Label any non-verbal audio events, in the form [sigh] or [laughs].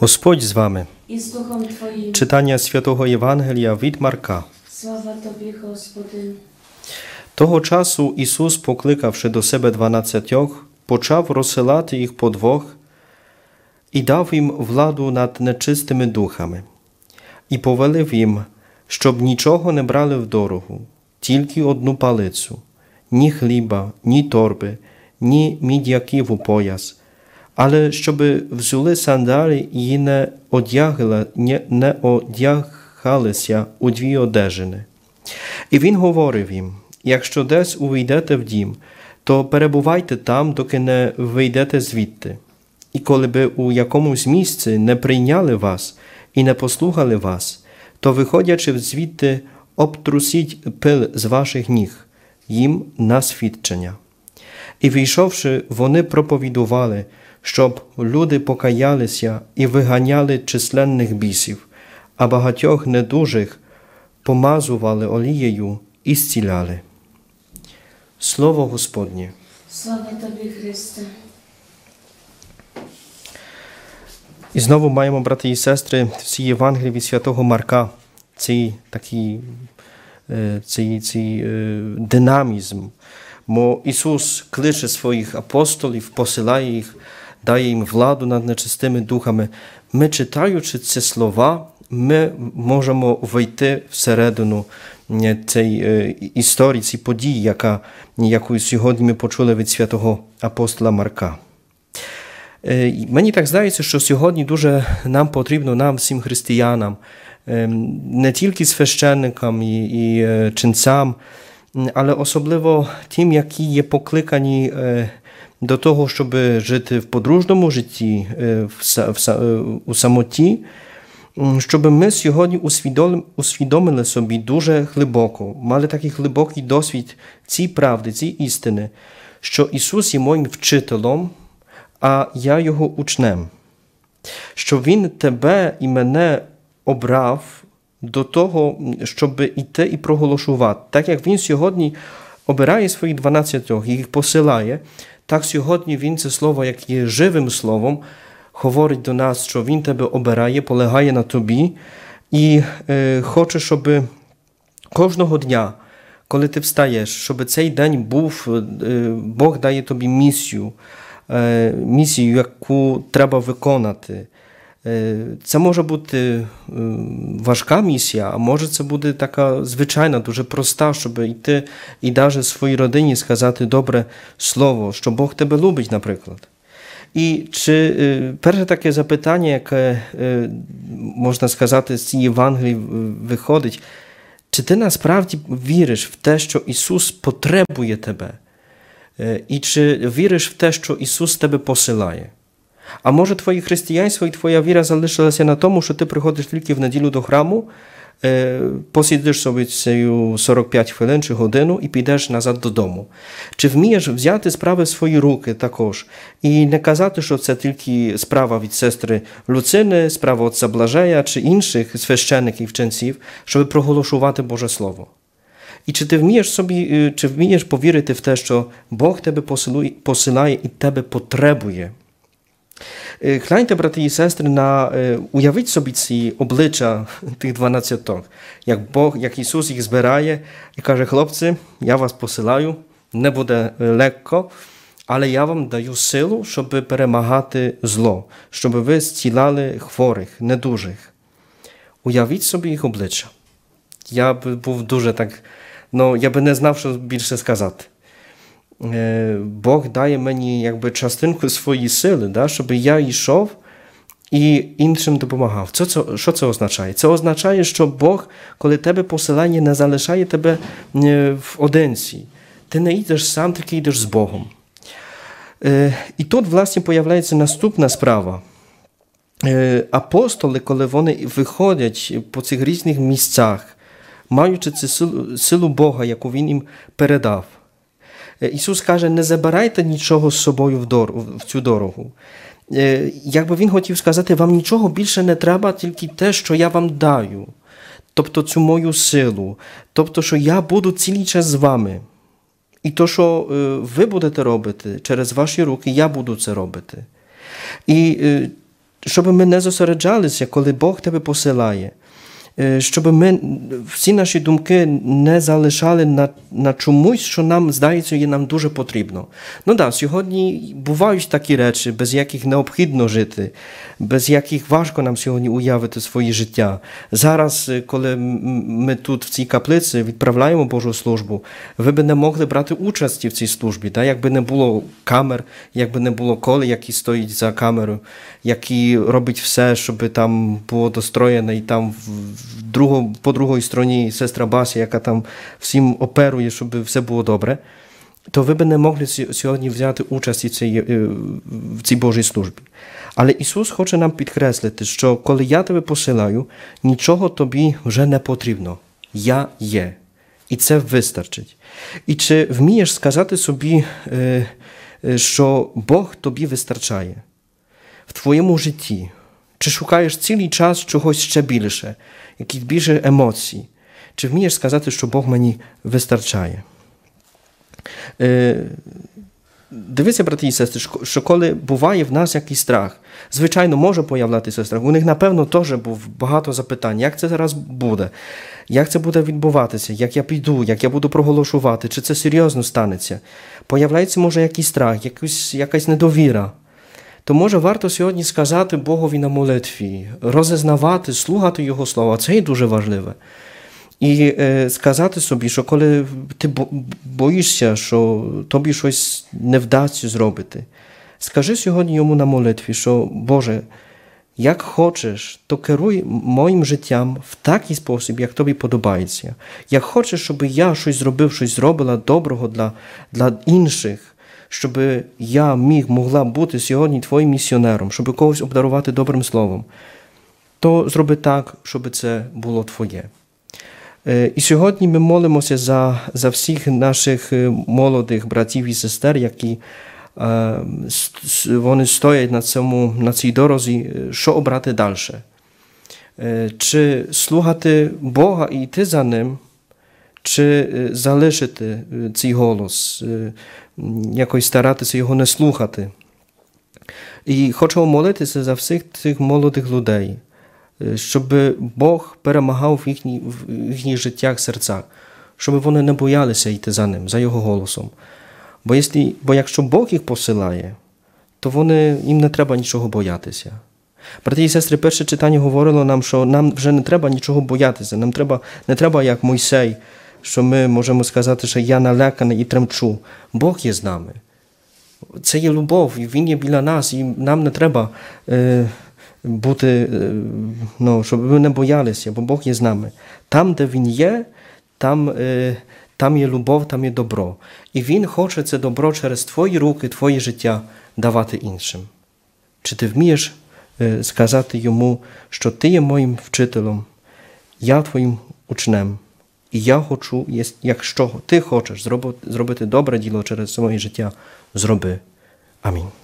Господь з вами. І з Духом Твоїм. Читання святого Євангелія від Марка. Слава тобі, Господи. Того часу Ісус, покликавши до себе дванадцятьох, почав розсилати їх по двох і дав їм владу над нечистими духами, і повелив їм, щоб нічого не брали в дорогу, тільки одну палицю, ні хліба, ні торби, ні мід'яків у пояс але щоби взули сандалі її не одягла, не, не одягалися у дві одежини. І він говорив їм: якщо десь увійдете в дім, то перебувайте там, доки не вийдете звідти. І коли би у якомусь місці не прийняли вас і не послухали вас, то, виходячи звідти, обтрусіть пил з ваших ніг, їм на свідчення. І війшовши, вони проповідували щоб люди покаялися і виганяли численних бісів, а багатьох недужих помазували олією і зціляли. Слово Господнє. Слава тобі, Христе. І знову маємо, брати і сестри, в цій Євангелії від святого Марка цей такий е, цей, цей е, динамізм. Бо Ісус кличе своїх апостолів, посилає їх дає їм владу над нечистими духами. Ми, читаючи ці слова, ми можемо вийти всередину е, цієї е, історії, цієї події, яка, яку сьогодні ми почули від святого апостола Марка. Е, мені так здається, що сьогодні дуже нам потрібно нам, всім християнам, ем, не тільки священникам і, і чинцям, але особливо тим, які є покликані до того, щоб жити в подружному житті, е, в, в, е, у самоті, щоб ми сьогодні усвідомили, собі дуже глибоко, мали такий глибокий досвід цієї правди, цієї істини, що Ісус є моїм вчителем, а я Його учнем, що Він тебе і мене обрав. До того, щоб іти і проголошувати, так як він сьогодні обирає своїх дванадцятьох, їх посилає, так сьогодні Він це слово, як є живим словом, говорить до нас, що Він тебе обирає, полягає на тобі і е, хоче, щоб кожного дня. Коли ти встаєш, щоб цей день був, е, Бог дає тобі місію, е, місію, яку треба виконати. Це може бути важка місія, а може це буде така звичайна, дуже проста, щоб йти і навіть своїй родині сказати добре слово, що Бог тебе любить, наприклад. І чи перше таке запитання, яке можна сказати, з цієї Євангелії виходить, чи ти насправді віриш в те, що Ісус потребує тебе? І чи віриш в те, що Ісус тебе посилає? А може, твоє християнство і твоя віра залишилася на тому, що ти приходиш тільки в неділю до храму, е, посидиш собі цю 45 хвилин чи годину і підеш назад додому. Чи вмієш взяти справи в свої руки також і не казати, що це тільки справа від сестри Люцини, справа отця Блажея чи інших священиків вченців, щоб проголошувати Боже Слово? І чи ти вмієш собі, е, чи вмієш повірити в те, що Бог тебе посилує, посилає і тебе потребує? Кляньте, е, брати і сестри, на е, уявіть собі ці обличчя [laughs] тих 12 як Бог, як Ісус їх збирає і каже, хлопці, я вас посилаю, не буде е, легко, але я вам даю силу, щоб перемагати зло, щоб ви зціляли хворих, недужих. Уявіть собі їх обличчя. Я б був дуже так, ну я би не знав, що більше сказати. Е, Бог дає мені якби частинку своєї сили, да, щоб я йшов і іншим допомагав. Це, це, Що це означає? Це означає, що Бог, коли тебе посилання не залишає тебе е, в одинці. Ти не йдеш сам, ти йдеш з Богом. Е, і тут, власне, появляється наступна справа. Апостоли, коли вони виходять по цих різних місцях, маючи цю силу Бога, яку він їм передав. Е, Ісус каже: не забирайте нічого з собою в, дор... в цю дорогу. Е, якби він хотів сказати, вам нічого більше не треба, тільки те, що я вам даю, тобто цю мою силу, тобто, що я буду цілий час з вами. І то, що е, ви будете робити через ваші руки, я буду це робити. І щоб ми не зосереджалися, коли Бог тебе посилає. Е, щоб ми всі наші думки не залишали на на чомусь, що нам здається, є нам дуже потрібно. Ну да, сьогодні бувають такі речі, без яких необхідно жити, без яких важко нам сьогодні уявити своє життя. Зараз, е, коли ми тут в цій каплиці відправляємо Божу службу, ви би не могли брати участі в цій службі, да? якби не було камер, якби не було коли, які стоїть за камерою, які робить все, щоб там було достроєно і там. в другу, по другій стороні сестра Басі, яка там всім оперує, щоб все було добре, то ви б не могли сьогодні взяти участь е, в цій Божій службі. Але Ісус хоче нам підкреслити, що коли я тебе посилаю, нічого тобі вже не потрібно. Я є. І це вистачить. І чи вмієш сказати собі, е, е, що Бог тобі вистачає в твоєму житті, чи шукаєш цілий час чогось ще більше, якісь більше емоцій? Чи вмієш сказати, що Бог мені вистачає? Дивіться, брати і сестри, що коли буває в нас якийсь страх, звичайно, може появлятися страх. У них, напевно, теж був багато запитань, як це зараз буде, як це буде відбуватися, як я піду, як я буду проголошувати, чи це серйозно станеться. Появляється, може, якийсь страх, якась, якась недовіра то може варто сьогодні сказати Богові на молитві, розізнавати, слухати Його слова. Це є дуже важливе. І е, сказати собі, що коли ти боїшся, що тобі щось не вдасться зробити, скажи сьогодні йому на молитві, що Боже, як хочеш, то керуй моїм життям в такий спосіб, як тобі подобається. Як хочеш, щоб я щось зробив, щось зробила доброго для, для інших щоб я міг могла бути сьогодні твоїм місіонером, щоб когось обдарувати добрим словом, то зроби так, щоб це було твоє. Е, і сьогодні ми молимося за за всіх наших е, молодих братів і сестер, які е, вони стоять на цьому, на цій дорозі, що обрати далі. Чи слухати Бога і йти за Ним, чи е, залишити е, цей голос, е, якось старатися його не слухати. І хочу молитися за всіх цих молодих людей, щоб Бог перемагав в їхніх їхні життях, серцях, щоб вони не боялися йти за ним, за його голосом. Бо, якщо, бо якщо Бог їх посилає, то вони, їм не треба нічого боятися. Брати і сестри, перше читання говорило нам, що нам вже не треба нічого боятися, нам треба, не треба, як Мойсей, що ми можемо сказати, що я наляканий і тремчу. Бог є з нами. Це є любов, і Він є біля нас, і нам не треба е, бути, е, ну, щоб ми не боялися, бо Бог є з нами. Там, де Він є, там. Е, Там є любов, там є добро. І Він хоче це добро через Твої руки, Твоє життя давати іншим. Чи ти вмієш сказати йому, що ти є моїм вчителем, я твоїм учнем, І я хочу, якщо ти хочеш зробити добре діло через своє життя, зроби. Амінь.